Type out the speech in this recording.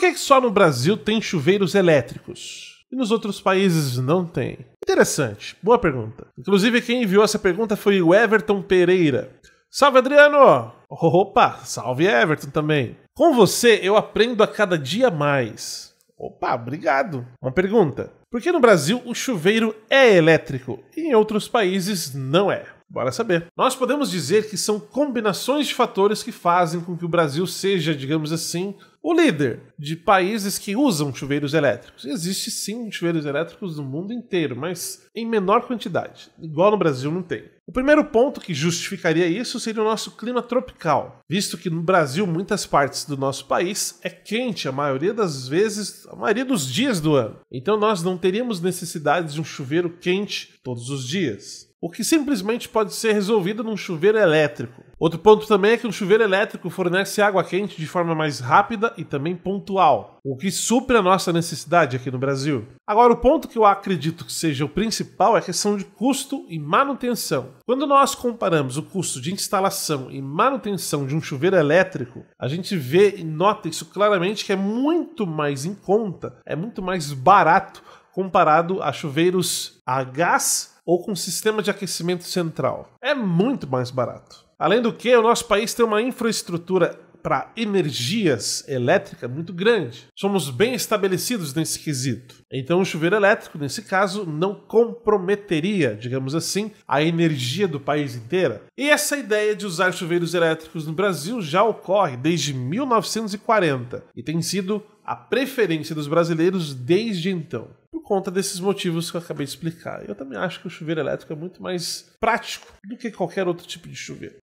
Por que só no Brasil tem chuveiros elétricos? E nos outros países não tem? Interessante, boa pergunta. Inclusive, quem enviou essa pergunta foi o Everton Pereira. Salve, Adriano! Opa, salve, Everton também. Com você, eu aprendo a cada dia mais. Opa, obrigado. Uma pergunta. Por que no Brasil o chuveiro é elétrico e em outros países não é? Bora saber. Nós podemos dizer que são combinações de fatores que fazem com que o Brasil seja, digamos assim, o líder de países que usam chuveiros elétricos. Existe sim chuveiros elétricos no mundo inteiro, mas em menor quantidade. Igual no Brasil não tem. O primeiro ponto que justificaria isso seria o nosso clima tropical, visto que no Brasil muitas partes do nosso país é quente a maioria das vezes, a maioria dos dias do ano. Então nós não teríamos necessidade de um chuveiro quente todos os dias o que simplesmente pode ser resolvido num chuveiro elétrico. Outro ponto também é que um chuveiro elétrico fornece água quente de forma mais rápida e também pontual, o que supre a nossa necessidade aqui no Brasil. Agora, o ponto que eu acredito que seja o principal é a questão de custo e manutenção. Quando nós comparamos o custo de instalação e manutenção de um chuveiro elétrico, a gente vê e nota isso claramente que é muito mais em conta, é muito mais barato comparado a chuveiros a gás ou com sistema de aquecimento central. É muito mais barato. Além do que, o nosso país tem uma infraestrutura para energias elétrica muito grande. Somos bem estabelecidos nesse quesito. Então, o chuveiro elétrico, nesse caso, não comprometeria, digamos assim, a energia do país inteira. E essa ideia de usar chuveiros elétricos no Brasil já ocorre desde 1940 e tem sido a preferência dos brasileiros desde então conta desses motivos que eu acabei de explicar. Eu também acho que o chuveiro elétrico é muito mais prático do que qualquer outro tipo de chuveiro.